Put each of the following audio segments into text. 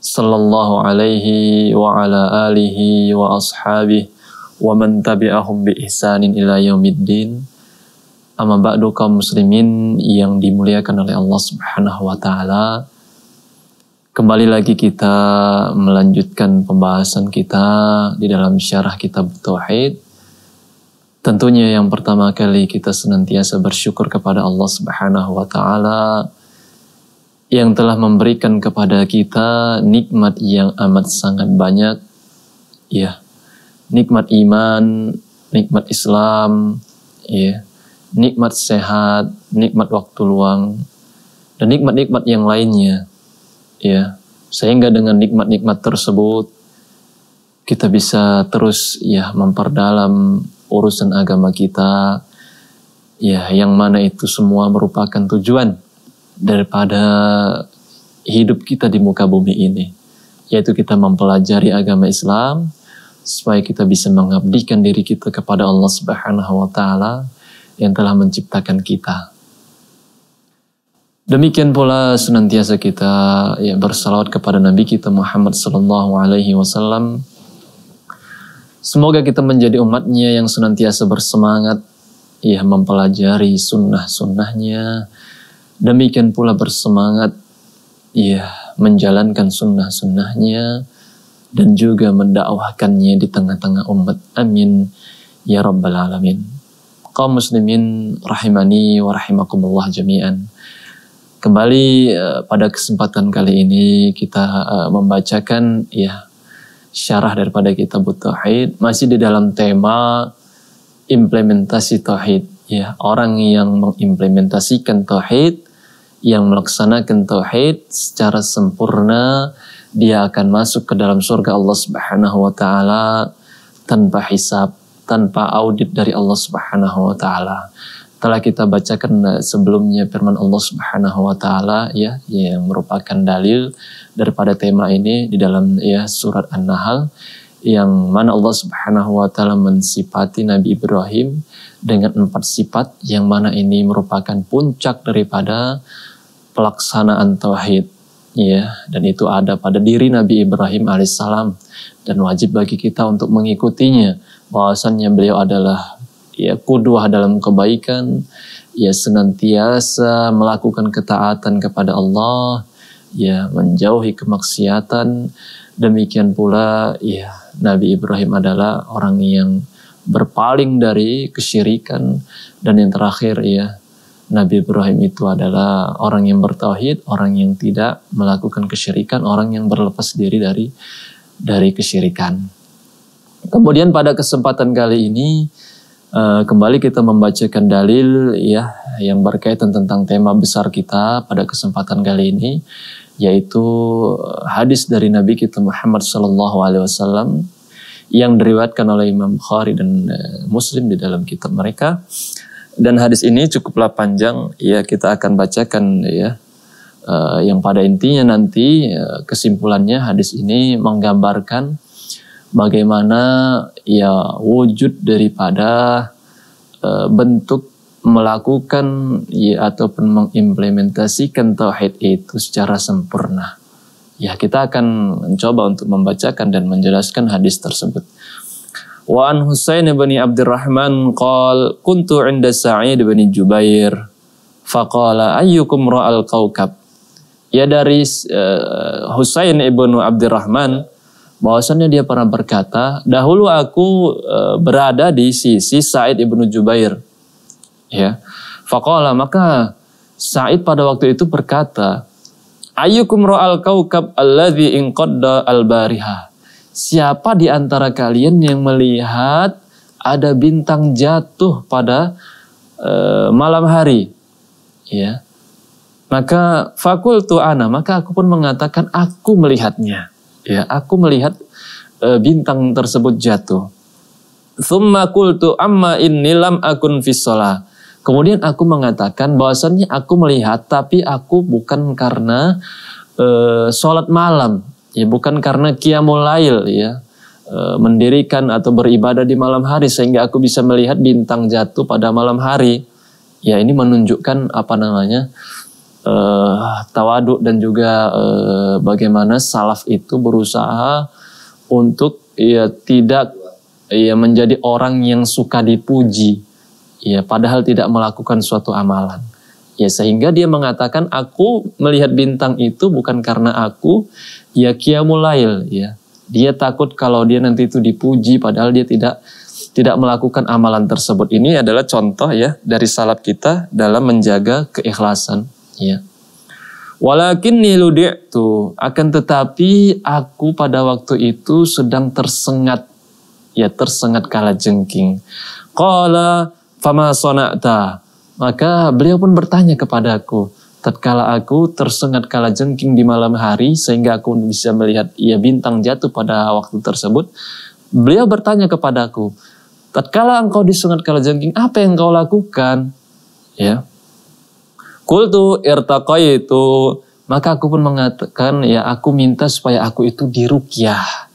sallallahu alaihi wa ala alihi wa ashabihi wa man tabi'ahum bi ihsanin ila yaumiddin amma ba'du kaum muslimin yang dimuliakan oleh Allah Subhanahu wa taala kembali lagi kita melanjutkan pembahasan kita di dalam syarah kitab tauhid tentunya yang pertama kali kita senantiasa bersyukur kepada Allah Subhanahu wa taala yang telah memberikan kepada kita nikmat yang amat sangat banyak. Ya, nikmat iman, nikmat Islam, ya, nikmat sehat, nikmat waktu luang, dan nikmat-nikmat yang lainnya. Ya, sehingga dengan nikmat-nikmat tersebut kita bisa terus ya memperdalam urusan agama kita ya yang mana itu semua merupakan tujuan daripada hidup kita di muka bumi ini, yaitu kita mempelajari agama Islam supaya kita bisa mengabdikan diri kita kepada Allah Subhanahu wa taala yang telah menciptakan kita. Demikian pula senantiasa kita ya bersalawat kepada Nabi kita Muhammad sallallahu alaihi wasallam. Semoga kita menjadi umatnya yang senantiasa bersemangat ya mempelajari sunnah-sunnahnya, Demikian pula bersemangat ya menjalankan sunnah-sunnahnya dan juga mendakwahkannya di tengah-tengah umat. Amin. Ya Rabbal Alamin. Kaum muslimin rahimani wa rahimakumullah jami'an. Kembali eh, pada kesempatan kali ini kita eh, membacakan ya syarah daripada kitab tauhid masih di dalam tema implementasi tauhid ya orang yang mengimplementasikan tauhid yang melaksanakan tauhid secara sempurna dia akan masuk ke dalam surga Allah Subhanahu wa taala tanpa hisab, tanpa audit dari Allah Subhanahu wa taala. Telah kita bacakan eh, sebelumnya firman Allah Subhanahu wa taala ya yang merupakan dalil daripada tema ini di dalam ya surat An-Nahl yang mana Allah Subhanahu wa taala mensifati Nabi Ibrahim dengan empat sifat yang mana ini merupakan puncak daripada pelaksanaan tauhid ya dan itu ada pada diri Nabi Ibrahim alaihissalam dan wajib bagi kita untuk mengikutinya bahwasannya beliau adalah ya kuduah dalam kebaikan ya senantiasa melakukan ketaatan kepada Allah ya menjauhi kemaksiatan demikian pula ya Nabi Ibrahim adalah orang yang berpaling dari kesyirikan dan yang terakhir ya Nabi Ibrahim itu adalah orang yang bertauhid, orang yang tidak melakukan kesyirikan, orang yang berlepas diri dari dari kesyirikan. Kemudian pada kesempatan kali ini eh, kembali kita membacakan dalil ya yang berkaitan tentang tema besar kita pada kesempatan kali ini yaitu eh, hadis dari Nabi kita Muhammad Sallallahu Alaihi Wasallam yang diriwatkan oleh Imam Bukhari dan eh, Muslim di dalam kitab mereka dan hadis ini cukuplah panjang, ya kita akan bacakan ya. Uh, yang pada intinya nanti uh, kesimpulannya hadis ini menggambarkan bagaimana ya wujud daripada uh, bentuk melakukan ya, ataupun mengimplementasikan tauhid itu secara sempurna. Ya kita akan mencoba untuk membacakan dan menjelaskan hadis tersebut. Wa an Husain bin Abdurrahman qal kuntu inda Sa'id bin Jubair faqala ayyukum ra'al kaukab. Ya dari uh, eh, Husain ibnu Abdurrahman bahwasanya dia pernah berkata, dahulu aku uh, berada di sisi Sa'id ibnu Jubair. Ya. Faqala maka Sa'id pada waktu itu berkata, ayyukum ra'al kaukab alladhi inqadda al-bariha. Siapa di antara kalian yang melihat ada bintang jatuh pada e, malam hari? Ya. Maka fakultu ana, maka aku pun mengatakan aku melihatnya. Ya, aku melihat e, bintang tersebut jatuh. Thumma qultu amma inni lam akun fisola. Kemudian aku mengatakan bahwasannya aku melihat tapi aku bukan karena e, sholat malam Ya bukan karena Qiyamul Lail ya e, mendirikan atau beribadah di malam hari sehingga aku bisa melihat bintang jatuh pada malam hari. Ya ini menunjukkan apa namanya uh, tawaduk dan juga uh, bagaimana salaf itu berusaha untuk ya tidak ya menjadi orang yang suka dipuji. Ya padahal tidak melakukan suatu amalan. Ya sehingga dia mengatakan aku melihat bintang itu bukan karena aku ya kiamulail ya. Dia takut kalau dia nanti itu dipuji padahal dia tidak tidak melakukan amalan tersebut. Ini adalah contoh ya dari salat kita dalam menjaga keikhlasan ya. Walakin tuh, akan tetapi aku pada waktu itu sedang tersengat ya tersengat kala jengking. Qala fama sonata. Maka beliau pun bertanya kepadaku, Tatkala aku tersengat kala jengking di malam hari sehingga aku bisa melihat ia bintang jatuh pada waktu tersebut, beliau bertanya kepadaku, tatkala engkau disengat kala jengking, apa yang kau lakukan? Ya. Kultu irtaqaitu, maka aku pun mengatakan ya aku minta supaya aku itu dirukyah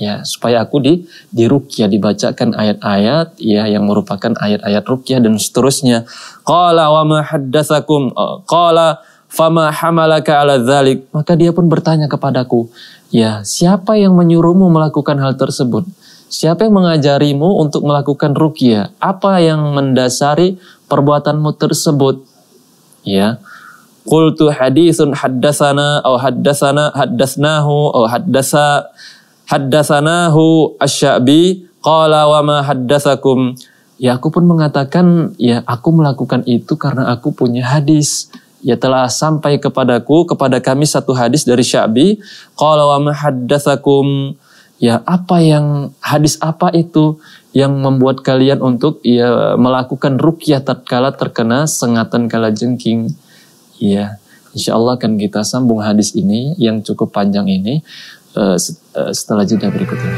ya supaya aku di di rukyah dibacakan ayat-ayat ya yang merupakan ayat-ayat rukyah dan seterusnya qala wa ma haddatsakum eh, qala fama hamalaka ala dzalik maka dia pun bertanya kepadaku ya siapa yang menyuruhmu melakukan hal tersebut siapa yang mengajarimu untuk melakukan rukyah apa yang mendasari perbuatanmu tersebut ya qultu haditsun haddatsana au haddatsana haddatsnahu au haddatsa haddatsanahu asy-sya'bi qala wa ma haddatsakum ya aku pun mengatakan ya aku melakukan itu karena aku punya hadis ya telah sampai kepadaku kepada kami satu hadis dari Syabi qala wa ma haddatsakum ya apa yang hadis apa itu yang membuat kalian untuk ya melakukan rukyah tatkala terkena sengatan kala jengking ya Insya Allah akan kita sambung hadis ini yang cukup panjang ini. Eh, eh, setelah jeda berikut ini.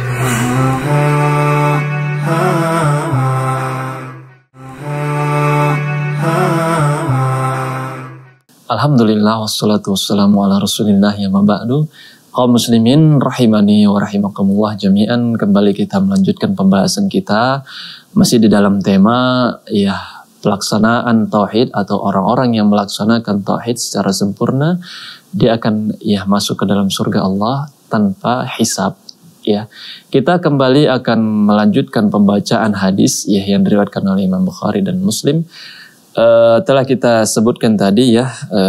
Alhamdulillah wassalatu wassalamu ala rasulillah ya mabadu kaum muslimin rahimani wa rahimakumullah jami'an kembali kita melanjutkan pembahasan kita masih di dalam tema ya pelaksanaan tauhid atau orang-orang yang melaksanakan tauhid secara sempurna dia akan ya masuk ke dalam surga Allah tanpa hisap ya. Kita kembali akan melanjutkan pembacaan hadis ya yang diriwayatkan oleh Imam Bukhari dan Muslim. E, telah kita sebutkan tadi ya e,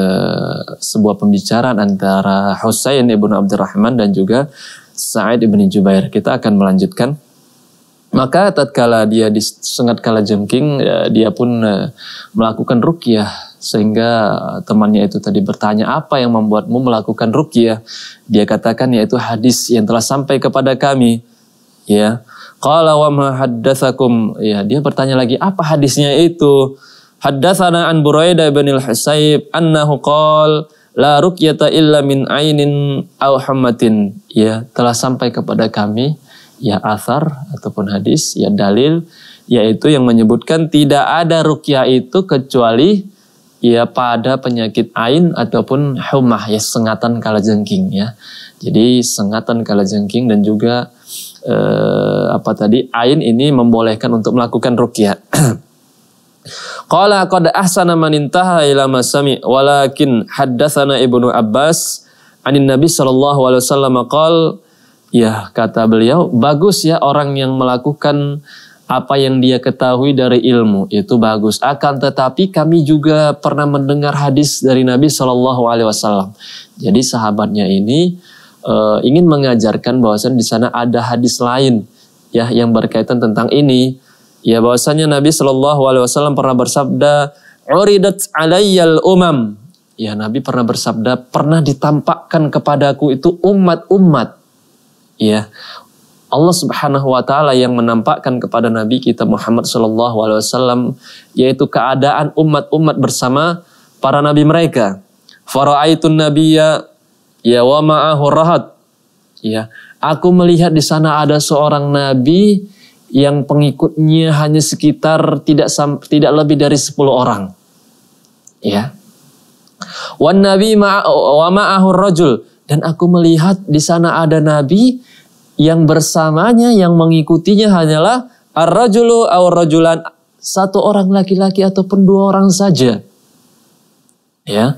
sebuah pembicaraan antara Husain ibnu Abdurrahman dan juga Sa'id ibnu Jubair. Kita akan melanjutkan. Maka tatkala dia disengat kala jengking, ya, dia pun eh, melakukan rukyah sehingga eh, temannya itu tadi bertanya apa yang membuatmu melakukan rukyah dia katakan yaitu hadis yang telah sampai kepada kami ya kalau wa ya dia bertanya lagi apa hadisnya itu haddatsana an buraidah bin al-husayb annahu qala la ruqyata illa min ainin aw hammatin ya telah sampai kepada kami ya asar ataupun hadis ya dalil yaitu yang menyebutkan tidak ada rukyah itu kecuali ya pada penyakit ain ataupun humah ya sengatan kalajengking ya. Jadi sengatan kalajengking dan juga eh, apa tadi ain ini membolehkan untuk melakukan rukyah. Qala qad ahsana man intaha ila masami walakin haddatsana Ibnu Abbas anin Nabi sallallahu alaihi wasallam qala ya kata beliau bagus ya orang yang melakukan apa yang dia ketahui dari ilmu itu bagus. Akan tetapi kami juga pernah mendengar hadis dari Nabi Shallallahu Alaihi Wasallam. Jadi sahabatnya ini e, ingin mengajarkan bahwasan di sana ada hadis lain ya yang berkaitan tentang ini. Ya bahwasanya Nabi Shallallahu Alaihi Wasallam pernah bersabda, "Uridat alayyal umam." Ya Nabi pernah bersabda, pernah ditampakkan kepadaku itu umat-umat. Ya, Allah Subhanahu wa taala yang menampakkan kepada Nabi kita Muhammad sallallahu alaihi wasallam yaitu keadaan umat-umat bersama para nabi mereka. Faraaitun nabiyya ya wa ma'ahu rahat. Ya, aku melihat di sana ada seorang nabi yang pengikutnya hanya sekitar tidak tidak lebih dari 10 orang. Ya. Wan nabi wa ma'ahu rajul dan aku melihat di sana ada nabi yang bersamanya yang mengikutinya hanyalah ar-rajulu aw rajulan satu orang laki-laki ataupun dua orang saja. Ya.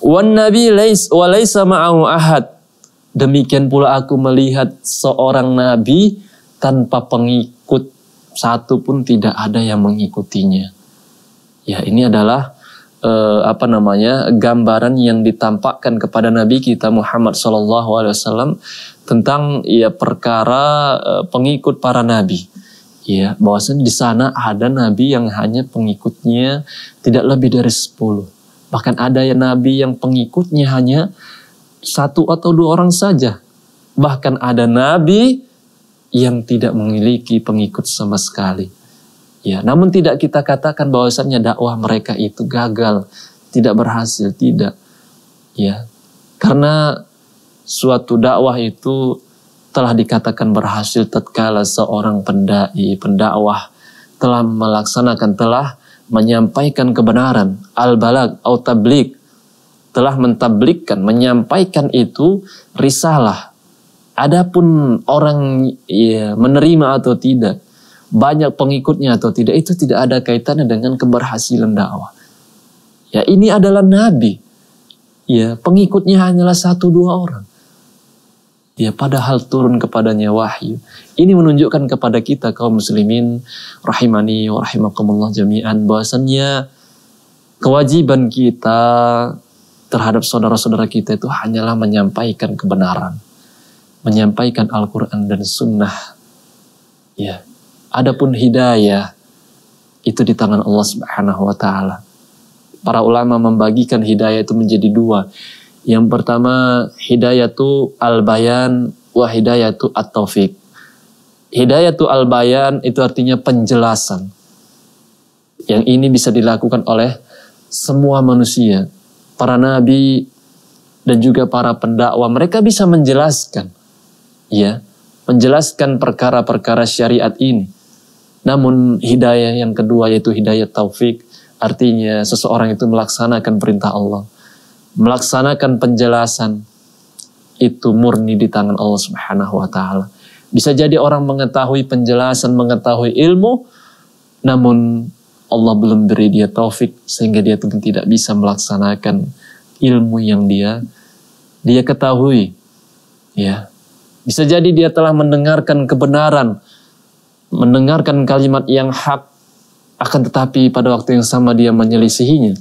Wan nabi lais wa laisa ma'ahu ahad. Demikian pula aku melihat seorang nabi tanpa pengikut satu pun tidak ada yang mengikutinya. Ya, ini adalah eh, apa namanya gambaran yang ditampakkan kepada Nabi kita Muhammad sallallahu Alaihi Wasallam tentang ya perkara eh, pengikut para nabi. Ya, bahwasanya di sana ada nabi yang hanya pengikutnya tidak lebih dari 10. Bahkan ada ya nabi yang pengikutnya hanya satu atau dua orang saja. Bahkan ada nabi yang tidak memiliki pengikut sama sekali. Ya, namun tidak kita katakan bahwasannya dakwah mereka itu gagal, tidak berhasil, tidak. Ya. Karena suatu dakwah itu telah dikatakan berhasil tatkala seorang pendai, pendakwah telah melaksanakan, telah menyampaikan kebenaran, al-balag, au tablik, telah mentablikkan, menyampaikan itu risalah. Adapun orang ya, menerima atau tidak, banyak pengikutnya atau tidak, itu tidak ada kaitannya dengan keberhasilan dakwah. Ya ini adalah nabi. Ya pengikutnya hanyalah satu dua orang ya padahal turun kepadanya wahyu. Ini menunjukkan kepada kita kaum muslimin rahimani wa rahimakumullah jami'an bahwasanya kewajiban kita terhadap saudara-saudara kita itu hanyalah menyampaikan kebenaran, menyampaikan Al-Qur'an dan sunnah. Ya. Adapun hidayah itu di tangan Allah Subhanahu wa taala. Para ulama membagikan hidayah itu menjadi dua yang pertama hidayatu al-bayan wa hidayatu at-taufik. Hidayatu al-bayan itu artinya penjelasan. Yang ini bisa dilakukan oleh semua manusia. Para nabi dan juga para pendakwa, mereka bisa menjelaskan. Ya, menjelaskan perkara-perkara syariat ini. Namun hidayah yang kedua yaitu hidayah taufik, artinya seseorang itu melaksanakan perintah Allah melaksanakan penjelasan itu murni di tangan Allah Subhanahu wa taala. Bisa jadi orang mengetahui penjelasan, mengetahui ilmu namun Allah belum beri dia taufik sehingga dia tidak bisa melaksanakan ilmu yang dia dia ketahui. Ya. Bisa jadi dia telah mendengarkan kebenaran, mendengarkan kalimat yang hak akan tetapi pada waktu yang sama dia menyelisihinya.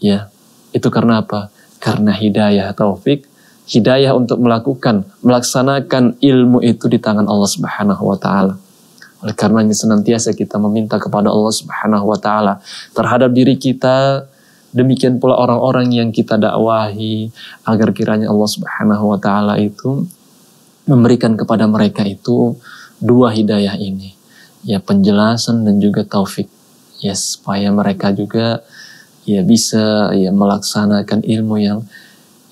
Ya, itu karena apa? Karena hidayah taufik, hidayah untuk melakukan, melaksanakan ilmu itu di tangan Allah Subhanahu wa taala. Oleh karenanya senantiasa kita meminta kepada Allah Subhanahu wa taala terhadap diri kita Demikian pula orang-orang yang kita dakwahi agar kiranya Allah Subhanahu wa taala itu memberikan kepada mereka itu dua hidayah ini, ya penjelasan dan juga taufik. Ya supaya mereka juga ya bisa ya melaksanakan ilmu yang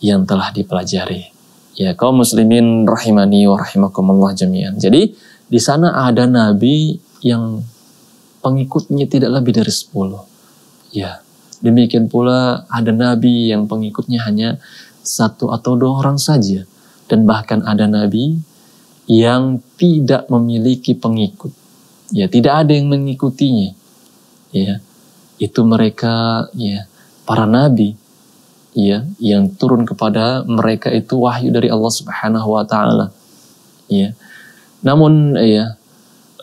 yang telah dipelajari. Ya kaum muslimin rahimani wa rahimakumullah jami'an. Jadi di sana ada nabi yang pengikutnya tidak lebih dari 10. Ya. Demikian pula ada nabi yang pengikutnya hanya satu atau dua orang saja. Dan bahkan ada nabi yang tidak memiliki pengikut. Ya, tidak ada yang mengikutinya. Ya, itu mereka ya para nabi ya yang turun kepada mereka itu wahyu dari Allah Subhanahu wa taala. Ya. Namun ya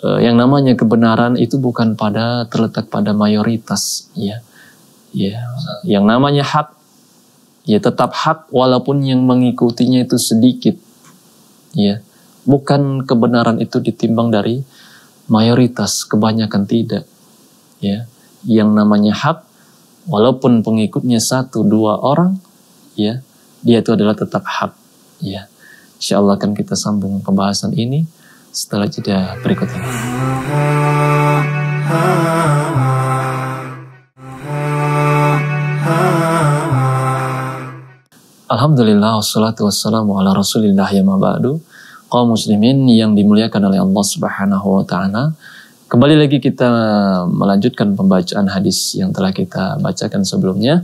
eh, yang namanya kebenaran itu bukan pada terletak pada mayoritas ya. Ya, yang namanya hak ya tetap hak walaupun yang mengikutinya itu sedikit. Ya. Bukan kebenaran itu ditimbang dari mayoritas, kebanyakan tidak. Ya yang namanya hak walaupun pengikutnya satu dua orang ya dia itu adalah tetap hak ya Insya Allah akan kita sambung pembahasan ini setelah jeda berikut ini. Alhamdulillah wassalatu wassalamu ala rasulillah ya ma'ba'du kaum muslimin yang dimuliakan oleh Allah subhanahu wa ta'ala Kembali lagi kita melanjutkan pembacaan hadis yang telah kita bacakan sebelumnya.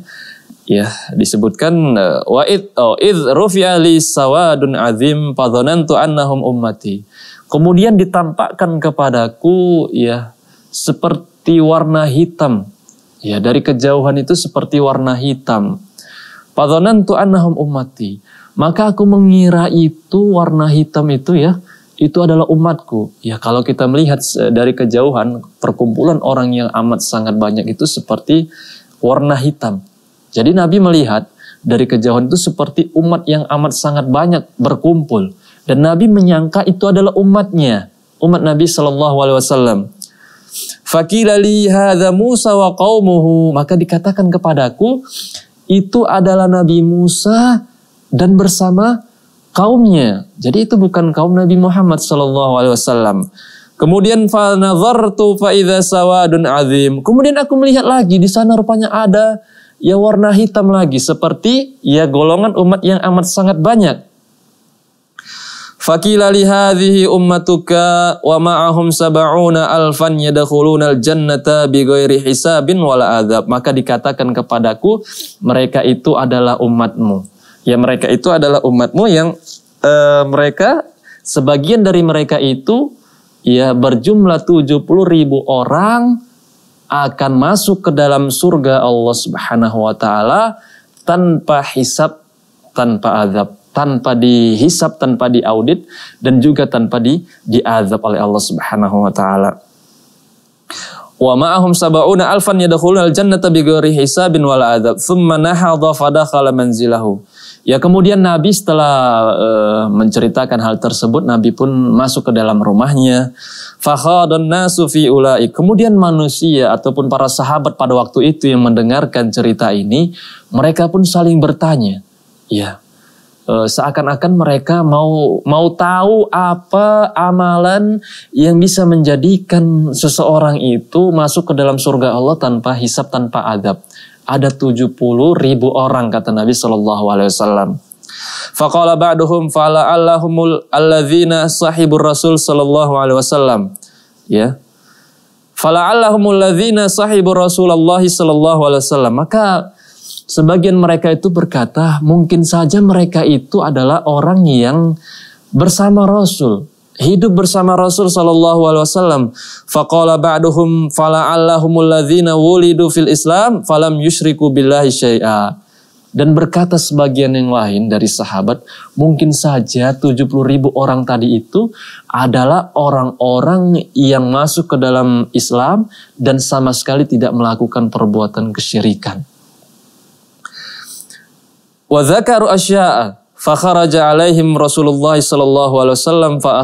Ya, disebutkan eh, wa id oh, id rufi'a li sawadun azim fadhanantu annahum ummati. Kemudian ditampakkan kepadaku ya seperti warna hitam. Ya, dari kejauhan itu seperti warna hitam. Fadhanantu annahum ummati. Maka aku mengira itu warna hitam itu ya itu adalah umatku. Ya kalau kita melihat eh, dari kejauhan perkumpulan orang yang amat sangat banyak itu seperti warna hitam. Jadi Nabi melihat dari kejauhan itu seperti umat yang amat sangat banyak berkumpul dan Nabi menyangka itu adalah umatnya, umat Nabi Shallallahu alaihi wasallam. Fakila li Musa wa qaumuhu, maka dikatakan kepadaku itu adalah Nabi Musa dan bersama kaumnya. Jadi itu bukan kaum Nabi Muhammad Shallallahu Alaihi Wasallam. Kemudian fanazartu faida sawadun azim. Kemudian aku melihat lagi di sana rupanya ada ya warna hitam lagi seperti ya golongan umat yang amat sangat banyak. Fakila lihadhihi ummatuka wa ma'ahum sab'una alfan yadkhuluna jannata bighairi hisabin wala adab. Maka dikatakan kepadaku mereka itu adalah umatmu. Ya mereka itu adalah umatmu yang e, mereka sebagian dari mereka itu ya berjumlah 70 ribu orang akan masuk ke dalam surga Allah Subhanahu wa taala tanpa hisab, tanpa azab, tanpa dihisap tanpa diaudit dan juga tanpa di diazab oleh Allah Subhanahu wa taala. Wa ma'ahum sab'una alfan yadkhuluna al-jannata bighairi hisabin wal azab, thumma nahadha fadakhala manzilahu. Ya kemudian Nabi setelah e, menceritakan hal tersebut, Nabi pun masuk ke dalam rumahnya. Fakhadun nasu fi ulai. Kemudian manusia ataupun para sahabat pada waktu itu yang mendengarkan cerita ini, mereka pun saling bertanya. Ya, e, seakan-akan mereka mau mau tahu apa amalan yang bisa menjadikan seseorang itu masuk ke dalam surga Allah tanpa hisap, tanpa adab ada 70 ribu orang kata Nabi Shallallahu Alaihi Wasallam. Fakallah ba'duhum fala allahumul alladzina sahibur rasul sallallahu alaihi wasallam. Ya. Fala allahumul ladzina sahibur rasulullah sallallahu alaihi wasallam. Maka sebagian mereka itu berkata mungkin saja mereka itu adalah orang yang bersama Rasul hidup bersama Rasul sallallahu alaihi wasallam. Faqala ba'duhum fala'allahumul ladzina wulidu fil Islam falam yusyriku billahi syai'a. Dan berkata sebagian yang lain dari sahabat, mungkin saja 70 ribu orang tadi itu adalah orang-orang yang masuk ke dalam Islam dan sama sekali tidak melakukan perbuatan kesyirikan. Wa dzakaru asya'a Fakharaja alaihim Rasulullah sallallahu alaihi wasallam fa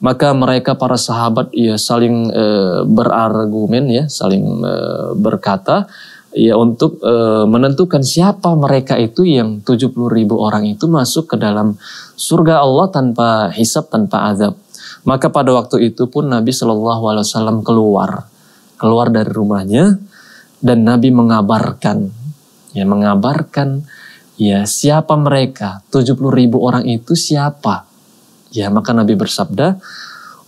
Maka mereka para sahabat ya saling e, berargumen ya, saling e, berkata ya untuk e, menentukan siapa mereka itu yang puluh ribu orang itu masuk ke dalam surga Allah tanpa hisab tanpa azab. Maka pada waktu itu pun Nabi Sallallahu Alaihi Wasallam keluar, keluar dari rumahnya dan Nabi mengabarkan, ya mengabarkan Ya, siapa mereka? 70 ribu orang itu siapa? Ya, maka Nabi bersabda,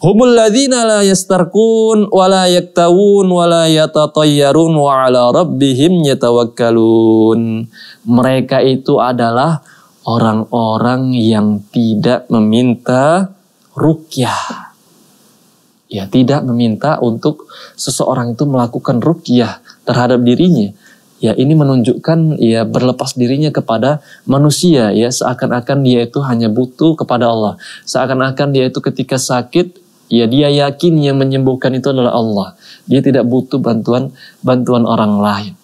Humul ladhina la yastarkun wa la yaktawun wa la yatatayyarun wa ala rabbihim yatawakkalun. Mereka itu adalah orang-orang yang tidak meminta rukyah. Ya, tidak meminta untuk seseorang itu melakukan rukyah terhadap dirinya ya ini menunjukkan ya berlepas dirinya kepada manusia ya seakan-akan dia itu hanya butuh kepada Allah seakan-akan dia itu ketika sakit ya dia yakin yang menyembuhkan itu adalah Allah dia tidak butuh bantuan bantuan orang lain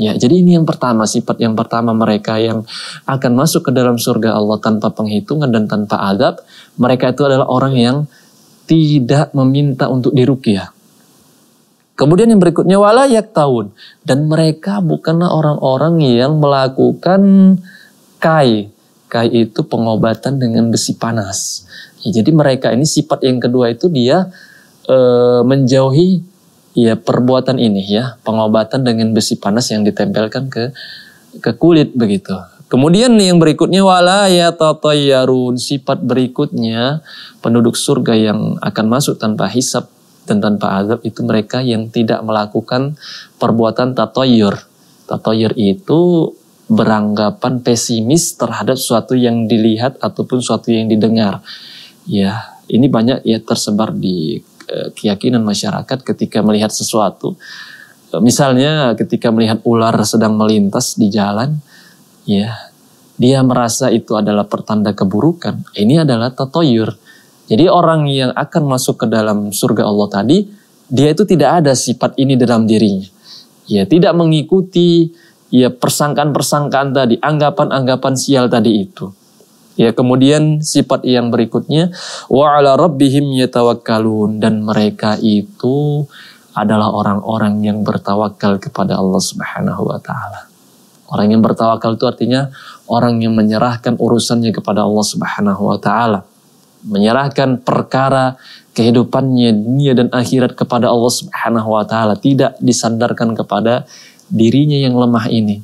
Ya, jadi ini yang pertama sifat yang pertama mereka yang akan masuk ke dalam surga Allah tanpa penghitungan dan tanpa adab, mereka itu adalah orang yang tidak meminta untuk dirukyah. Kemudian yang berikutnya wala tahun dan mereka bukanlah orang-orang yang melakukan kai. Kai itu pengobatan dengan besi panas. Ya, jadi mereka ini sifat yang kedua itu dia e, menjauhi ya perbuatan ini ya, pengobatan dengan besi panas yang ditempelkan ke ke kulit begitu. Kemudian yang berikutnya wala ya tatayarun sifat berikutnya penduduk surga yang akan masuk tanpa hisap dan tanpa azab itu mereka yang tidak melakukan perbuatan tatoyur. Tatoyur itu beranggapan pesimis terhadap suatu yang dilihat ataupun suatu yang didengar. Ya, ini banyak ya tersebar di eh, keyakinan masyarakat ketika melihat sesuatu. Eh, misalnya ketika melihat ular sedang melintas di jalan, ya, dia merasa itu adalah pertanda keburukan. Ini adalah tatoyur jadi orang yang akan masuk ke dalam surga Allah tadi, dia itu tidak ada sifat ini dalam dirinya. Ya, tidak mengikuti ya persangkaan-persangkaan tadi, anggapan-anggapan sial tadi itu. Ya, kemudian sifat yang berikutnya wa 'ala rabbihim yatawakkalun dan mereka itu adalah orang-orang yang bertawakal kepada Allah Subhanahu wa taala. Orang yang bertawakal itu artinya orang yang menyerahkan urusannya kepada Allah Subhanahu wa taala menyerahkan perkara kehidupannya dunia dan akhirat kepada Allah Subhanahu wa taala, tidak disandarkan kepada dirinya yang lemah ini.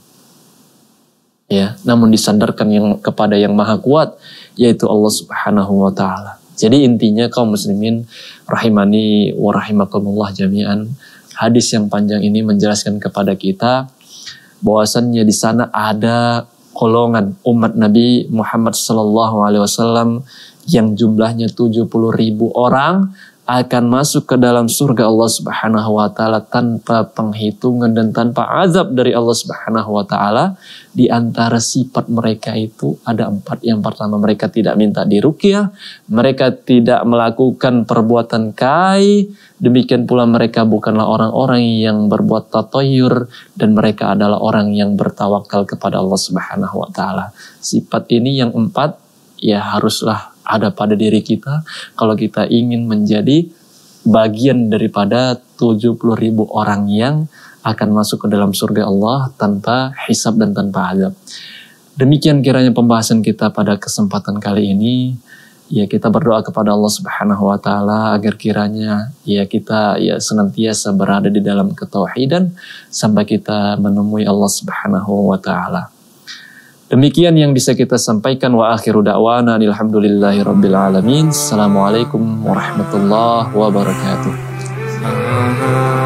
Ya, namun disandarkan yang kepada yang maha kuat yaitu Allah Subhanahu wa taala. Jadi intinya kaum muslimin rahimani wa rahimakumullah jami'an. Hadis yang panjang ini menjelaskan kepada kita bahwasannya di sana ada golongan umat Nabi Muhammad sallallahu alaihi wasallam yang jumlahnya 70 ribu orang akan masuk ke dalam surga Allah Subhanahu wa taala tanpa penghitungan dan tanpa azab dari Allah Subhanahu wa taala. Di antara sifat mereka itu ada empat. Yang pertama mereka tidak minta diruqyah, mereka tidak melakukan perbuatan kai, demikian pula mereka bukanlah orang-orang yang berbuat tatoyur dan mereka adalah orang yang bertawakal kepada Allah Subhanahu wa taala. Sifat ini yang empat ya haruslah ada pada diri kita kalau kita ingin menjadi bagian daripada 70 ribu orang yang akan masuk ke dalam surga Allah tanpa hisab dan tanpa azab. Demikian kiranya pembahasan kita pada kesempatan kali ini. Ya kita berdoa kepada Allah Subhanahu wa taala agar kiranya ya kita ya senantiasa berada di dalam ketauhidan sampai kita menemui Allah Subhanahu wa taala. Demikian yang bisa kita sampaikan wa akhiru da'wana alhamdulillahi rabbil alamin. Assalamualaikum warahmatullahi wabarakatuh. Ah.